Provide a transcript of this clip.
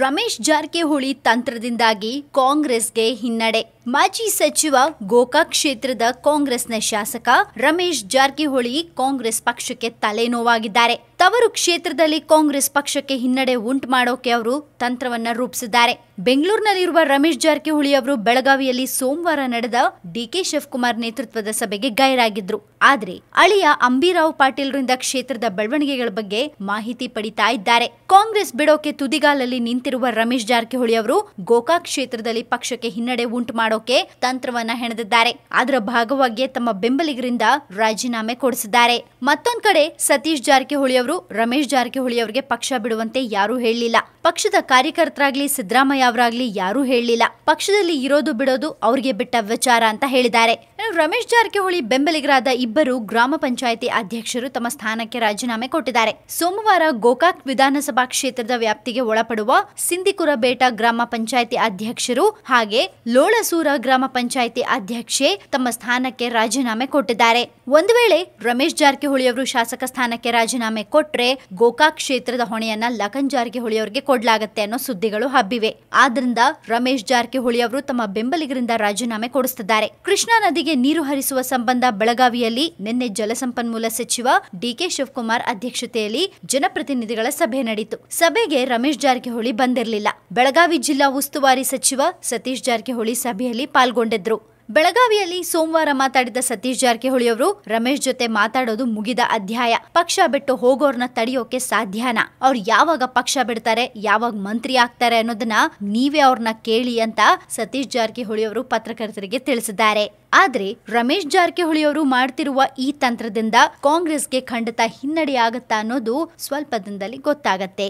ರಮೇಶ್ ಜಾರಕಿಹೊಳಿ ತಂತ್ರದಿಂದಾಗಿ ಕಾಂಗ್ರೆಸ್ಗೆ ಹಿನ್ನಡೆ ಮಾಜಿ ಸಚಿವ ಗೋಕಾಕ್ ಕ್ಷೇತ್ರದ ಕಾಂಗ್ರೆಸ್ನ ಶಾಸಕ ರಮೇಶ್ ಜಾರಕಿಹೊಳಿ ಕಾಂಗ್ರೆಸ್ ಪಕ್ಷಕ್ಕೆ ತಲೆನೋವಾಗಿದ್ದಾರೆ ತವರು ಕ್ಷೇತ್ರದಲ್ಲಿ ಕಾಂಗ್ರೆಸ್ ಪಕ್ಷಕ್ಕೆ ಹಿನ್ನಡೆ ಉಂಟು ಮಾಡೋಕೆ ಅವರು ತಂತ್ರವನ್ನ ರೂಪಿಸಿದ್ದಾರೆ ಬೆಂಗಳೂರಿನಲ್ಲಿರುವ ರಮೇಶ್ ಜಾರಕಿಹೊಳಿ ಅವರು ಬೆಳಗಾವಿಯಲ್ಲಿ ಸೋಮವಾರ ನಡೆದ ಡಿಕೆ ಶಿವಕುಮಾರ್ ನೇತೃತ್ವದ ಸಭೆಗೆ ಗೈರಾಗಿದ್ರು ಆದ್ರೆ ಅಳಿಯ ಅಂಬಿರಾವ್ ಪಾಟೀಲ್ರಿಂದ ಕ್ಷೇತ್ರದ ಬೆಳವಣಿಗೆಗಳ ಬಗ್ಗೆ ಮಾಹಿತಿ ಪಡಿತಾ ಇದ್ದಾರೆ ಕಾಂಗ್ರೆಸ್ ಬಿಡೋಕೆ ತುದಿಗಾಲಲ್ಲಿ ನಿಂತಿರುವ ರಮೇಶ್ ಜಾರಕಿಹೊಳಿ ಅವರು ಗೋಕಾಕ್ ಕ್ಷೇತ್ರದಲ್ಲಿ ಪಕ್ಷಕ್ಕೆ ಹಿನ್ನಡೆ ಉಂಟು ಮಾಡೋಕೆ ತಂತ್ರವನ್ನ ಹೆಣೆದಿದ್ದಾರೆ ಅದರ ಭಾಗವಾಗಿ ತಮ್ಮ ಬೆಂಬಲಿಗರಿಂದ ರಾಜೀನಾಮೆ ಕೊಡಿಸಿದ್ದಾರೆ ಮತ್ತೊಂದ್ ಕಡೆ ಸತೀಶ್ ಜಾರಕಿಹೊಳಿ ಅವರು ರಮೇಶ್ ಜಾರಕಿಹೊಳಿ ಅವರಿಗೆ ಪಕ್ಷ ಬಿಡುವಂತೆ ಯಾರೂ ಹೇಳಲಿಲ್ಲ ಪಕ್ಷದ ಕಾರ್ಯಕರ್ತರಾಗ್ಲಿ ಸಿದ್ದರಾಮಯ್ಯ ಅವರಾಗ್ಲಿ ಯಾರೂ ಹೇಳಲಿಲ್ಲ ಪಕ್ಷದಲ್ಲಿ ಇರೋದು ಬಿಡೋದು ಅವ್ರಿಗೆ ಬಿಟ್ಟ ವಿಚಾರ ಅಂತ ಹೇಳಿದ್ದಾರೆ ರಮೇಶ್ ಜಾರಕಿಹೊಳಿ ಬೆಂಬಲಿಗರಾದ ಇಬ್ಬರು ಗ್ರಾಮ ಪಂಚಾಯಿತಿ ಅಧ್ಯಕ್ಷರು ತಮ್ಮ ಸ್ಥಾನಕ್ಕೆ ರಾಜೀನಾಮೆ ಕೊಟ್ಟಿದ್ದಾರೆ ಸೋಮವಾರ ಗೋಕಾಕ್ ವಿಧಾನಸಭಾ ಕ್ಷೇತ್ರದ ವ್ಯಾಪ್ತಿಗೆ ಒಳಪಡುವ ಸಿಂದಿಕುರಬೇಟ ಗ್ರಾಮ ಪಂಚಾಯಿತಿ ಅಧ್ಯಕ್ಷರು ಹಾಗೆ ಲೋಳಸೂರ ಗ್ರಾಮ ಪಂಚಾಯಿತಿ ಅಧ್ಯಕ್ಷೆ ತಮ್ಮ ಸ್ಥಾನಕ್ಕೆ ರಾಜೀನಾಮೆ ಕೊಟ್ಟಿದ್ದಾರೆ ಒಂದು ವೇಳೆ ರಮೇಶ್ ಅವರು ಶಾಸಕ ಸ್ಥಾನಕ್ಕೆ ರಾಜೀನಾಮೆ ಕೊಟ್ರೆ ಗೋಕಾಕ್ ಕ್ಷೇತ್ರದ ಹೊಣೆಯನ್ನ ಲಖನ್ ಅವರಿಗೆ ಕೊಡಲಾಗುತ್ತೆ ಅನ್ನೋ ಸುದ್ದಿಗಳು ಹಬ್ಬಿವೆ ಆದ್ರಿಂದ ರಮೇಶ್ ಜಾರಕಿಹೊಳಿ ಅವರು ತಮ್ಮ ಬೆಂಬಲಿಗರಿಂದ ರಾಜೀನಾಮೆ ಕೊಡಿಸುತ್ತಿದ್ದಾರೆ ಕೃಷ್ಣಾ ನದಿಗೆ ನೀರು ಹರಿಸುವ ಸಂಬಂಧ ಬೆಳಗಾವಿಯಲ್ಲಿ ನಿನ್ನೆ ಜಲಸಂಪನ್ಮೂಲ ಸಚಿವ ಡಿಕೆ ಶಿವಕುಮಾರ್ ಅಧ್ಯಕ್ಷತೆಯಲ್ಲಿ ಜನಪ್ರತಿನಿಧಿಗಳ ಸಭೆ ನಡೆಯಿತು ಸಭೆಗೆ ರಮೇಶ್ ಜಾರಕಿಹೊಳಿ ಬಂದಿರಲಿಲ್ಲ ಬೆಳಗಾವಿ ಜಿಲ್ಲಾ ಉಸ್ತುವಾರಿ ಸಚಿವ ಸತೀಶ್ ಜಾರಕಿಹೊಳಿ ಸಭೆ ಸಭೆಯಲ್ಲಿ ಪಾಲ್ಗೊಂಡಿದ್ರು ಬೆಳಗಾವಿಯಲ್ಲಿ ಸೋಮವಾರ ಮಾತಾಡಿದ ಸತೀಶ್ ಜಾರಕಿಹೊಳಿ ಅವರು ರಮೇಶ್ ಜೊತೆ ಮಾತಾಡೋದು ಮುಗಿದ ಅಧ್ಯಾಯ ಪಕ್ಷ ಬಿಟ್ಟು ಹೋಗೋರ್ನ ತಡೆಯೋಕೆ ಸಾಧ್ಯನ ಅವ್ರು ಯಾವಾಗ ಪಕ್ಷ ಬಿಡ್ತಾರೆ ಯಾವಾಗ ಮಂತ್ರಿ ಆಗ್ತಾರೆ ಅನ್ನೋದನ್ನ ನೀವೇ ಅವ್ರನ್ನ ಕೇಳಿ ಅಂತ ಸತೀಶ್ ಜಾರಕಿಹೊಳಿ ಅವರು ಪತ್ರಕರ್ತರಿಗೆ ತಿಳಿಸಿದ್ದಾರೆ ಆದ್ರೆ ರಮೇಶ್ ಜಾರಕಿಹೊಳಿ ಅವರು ಮಾಡ್ತಿರುವ ಈ ತಂತ್ರದಿಂದ ಕಾಂಗ್ರೆಸ್ಗೆ ಖಂಡಿತ ಹಿನ್ನಡೆಯಾಗತ್ತಾ ಅನ್ನೋದು ಸ್ವಲ್ಪ ದಿನದಲ್ಲಿ ಗೊತ್ತಾಗತ್ತೆ